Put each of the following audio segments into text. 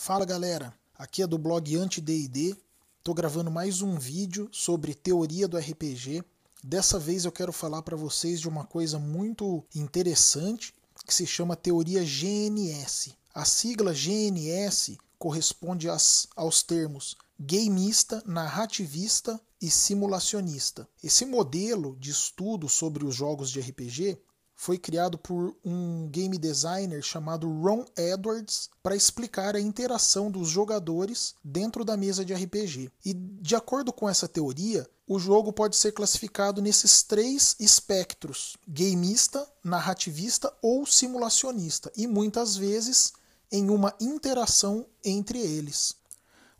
Fala galera, aqui é do blog AntiDD. estou gravando mais um vídeo sobre teoria do RPG. Dessa vez eu quero falar para vocês de uma coisa muito interessante que se chama teoria GNS. A sigla GNS corresponde às, aos termos gameista, narrativista e simulacionista. Esse modelo de estudo sobre os jogos de RPG foi criado por um game designer chamado Ron Edwards para explicar a interação dos jogadores dentro da mesa de RPG. E de acordo com essa teoria, o jogo pode ser classificado nesses três espectros: gameista, narrativista ou simulacionista, e muitas vezes em uma interação entre eles.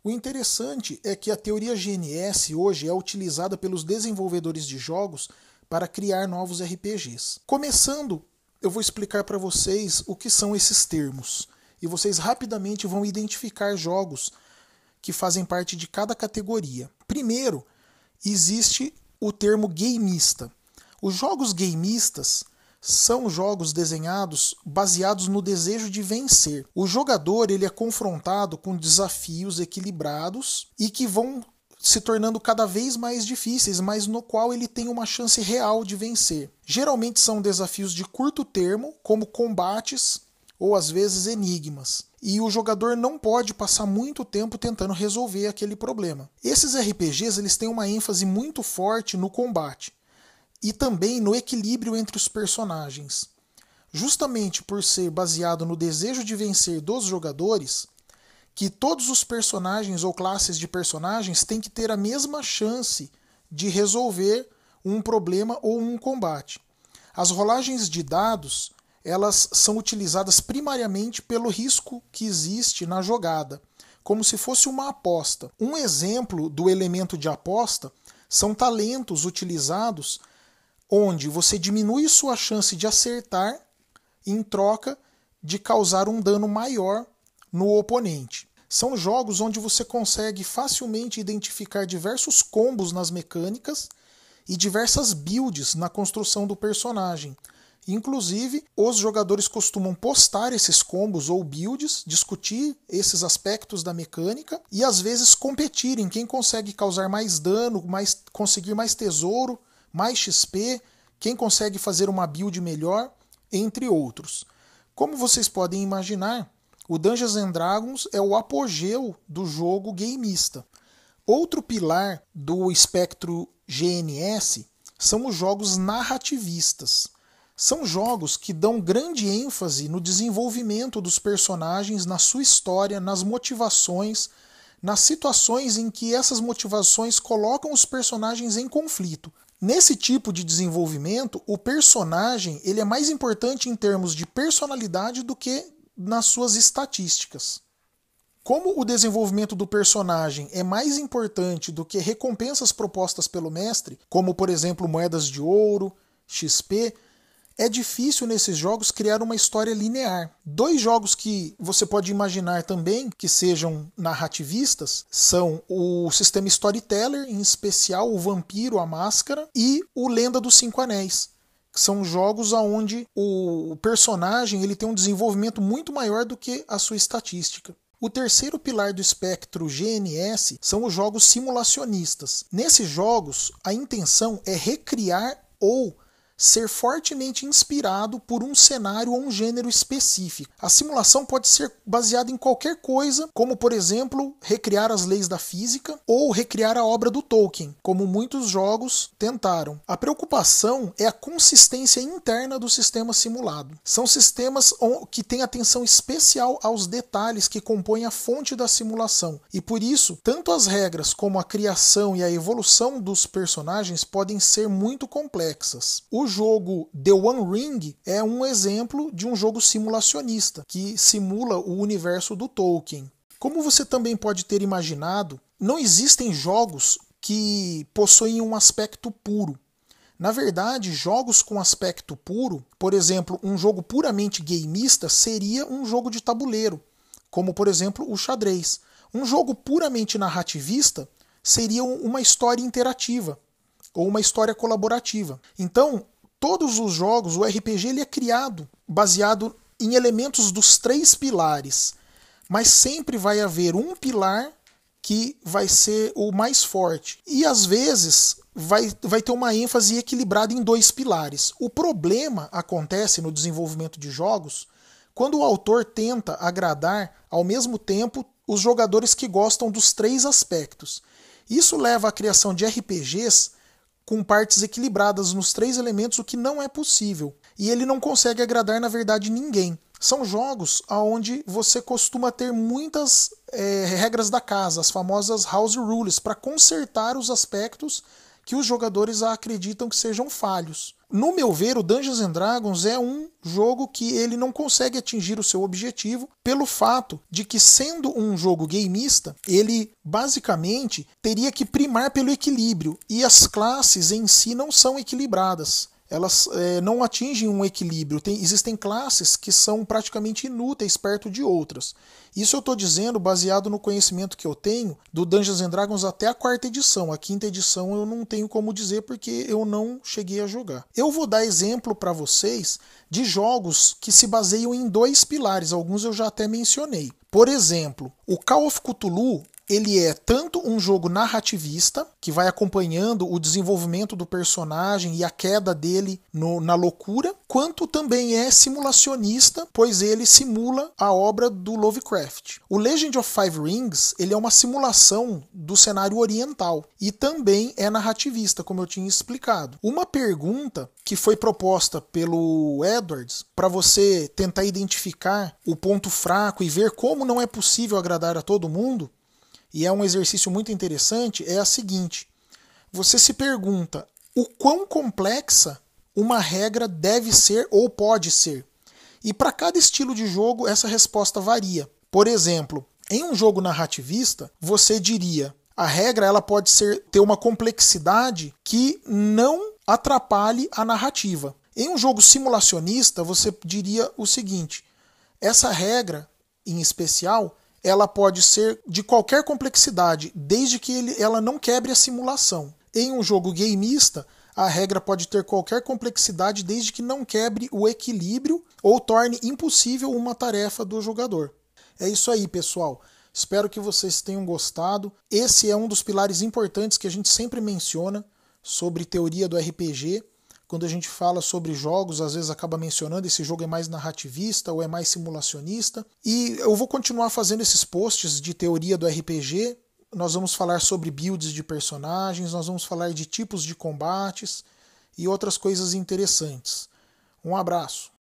O interessante é que a teoria GNS hoje é utilizada pelos desenvolvedores de jogos para criar novos RPGs. Começando, eu vou explicar para vocês o que são esses termos e vocês rapidamente vão identificar jogos que fazem parte de cada categoria. Primeiro, existe o termo gameista. Os jogos gameistas são jogos desenhados baseados no desejo de vencer. O jogador ele é confrontado com desafios equilibrados e que vão se tornando cada vez mais difíceis, mas no qual ele tem uma chance real de vencer. Geralmente são desafios de curto termo, como combates ou às vezes enigmas. E o jogador não pode passar muito tempo tentando resolver aquele problema. Esses RPGs eles têm uma ênfase muito forte no combate e também no equilíbrio entre os personagens. Justamente por ser baseado no desejo de vencer dos jogadores, que todos os personagens ou classes de personagens têm que ter a mesma chance de resolver um problema ou um combate. As rolagens de dados, elas são utilizadas primariamente pelo risco que existe na jogada, como se fosse uma aposta. Um exemplo do elemento de aposta são talentos utilizados onde você diminui sua chance de acertar em troca de causar um dano maior no oponente. São jogos onde você consegue facilmente identificar diversos combos nas mecânicas e diversas builds na construção do personagem. Inclusive, os jogadores costumam postar esses combos ou builds, discutir esses aspectos da mecânica e às vezes competirem quem consegue causar mais dano, mais conseguir mais tesouro, mais XP, quem consegue fazer uma build melhor, entre outros. Como vocês podem imaginar, o Dungeons and Dragons é o apogeu do jogo gameista. Outro pilar do espectro GNS são os jogos narrativistas. São jogos que dão grande ênfase no desenvolvimento dos personagens, na sua história, nas motivações, nas situações em que essas motivações colocam os personagens em conflito. Nesse tipo de desenvolvimento, o personagem ele é mais importante em termos de personalidade do que nas suas estatísticas. Como o desenvolvimento do personagem é mais importante do que recompensas propostas pelo mestre, como por exemplo moedas de ouro, XP, é difícil nesses jogos criar uma história linear. Dois jogos que você pode imaginar também que sejam narrativistas são o sistema Storyteller, em especial o Vampiro, a Máscara, e o Lenda dos Cinco Anéis são jogos onde o personagem ele tem um desenvolvimento muito maior do que a sua estatística. O terceiro pilar do espectro GNS são os jogos simulacionistas. Nesses jogos, a intenção é recriar ou ser fortemente inspirado por um cenário ou um gênero específico. A simulação pode ser baseada em qualquer coisa, como por exemplo, recriar as leis da física ou recriar a obra do Tolkien, como muitos jogos tentaram. A preocupação é a consistência interna do sistema simulado. São sistemas que têm atenção especial aos detalhes que compõem a fonte da simulação, e por isso, tanto as regras como a criação e a evolução dos personagens podem ser muito complexas. O jogo The One Ring é um exemplo de um jogo simulacionista, que simula o universo do Tolkien. Como você também pode ter imaginado, não existem jogos que possuem um aspecto puro. Na verdade, jogos com aspecto puro, por exemplo, um jogo puramente gameista seria um jogo de tabuleiro, como por exemplo o xadrez. Um jogo puramente narrativista seria uma história interativa ou uma história colaborativa. Então, todos os jogos, o RPG ele é criado baseado em elementos dos três pilares, mas sempre vai haver um pilar que vai ser o mais forte. E às vezes vai, vai ter uma ênfase equilibrada em dois pilares. O problema acontece no desenvolvimento de jogos quando o autor tenta agradar ao mesmo tempo os jogadores que gostam dos três aspectos. Isso leva à criação de RPGs com partes equilibradas nos três elementos, o que não é possível. E ele não consegue agradar, na verdade, ninguém. São jogos onde você costuma ter muitas é, regras da casa, as famosas house rules, para consertar os aspectos que os jogadores acreditam que sejam falhos. No meu ver, o Dungeons and Dragons é um jogo que ele não consegue atingir o seu objetivo pelo fato de que sendo um jogo gameista, ele basicamente teria que primar pelo equilíbrio e as classes em si não são equilibradas elas é, não atingem um equilíbrio. Tem, existem classes que são praticamente inúteis perto de outras. Isso eu estou dizendo baseado no conhecimento que eu tenho do Dungeons and Dragons até a quarta edição. A quinta edição eu não tenho como dizer porque eu não cheguei a jogar. Eu vou dar exemplo para vocês de jogos que se baseiam em dois pilares. Alguns eu já até mencionei. Por exemplo, o Call of Cthulhu ele é tanto um jogo narrativista, que vai acompanhando o desenvolvimento do personagem e a queda dele no, na loucura, quanto também é simulacionista, pois ele simula a obra do Lovecraft. O Legend of Five Rings ele é uma simulação do cenário oriental e também é narrativista, como eu tinha explicado. Uma pergunta que foi proposta pelo Edwards para você tentar identificar o ponto fraco e ver como não é possível agradar a todo mundo e é um exercício muito interessante, é a seguinte: você se pergunta o quão complexa uma regra deve ser ou pode ser. E para cada estilo de jogo, essa resposta varia. Por exemplo, em um jogo narrativista, você diria: a regra ela pode ser ter uma complexidade que não atrapalhe a narrativa. Em um jogo simulacionista, você diria o seguinte: essa regra, em especial, ela pode ser de qualquer complexidade, desde que ele, ela não quebre a simulação. Em um jogo gameista, a regra pode ter qualquer complexidade desde que não quebre o equilíbrio ou torne impossível uma tarefa do jogador. É isso aí, pessoal. Espero que vocês tenham gostado. Esse é um dos pilares importantes que a gente sempre menciona sobre teoria do RPG quando a gente fala sobre jogos, às vezes acaba mencionando esse jogo é mais narrativista ou é mais simulacionista. E eu vou continuar fazendo esses posts de teoria do RPG. Nós vamos falar sobre builds de personagens, nós vamos falar de tipos de combates e outras coisas interessantes. Um abraço.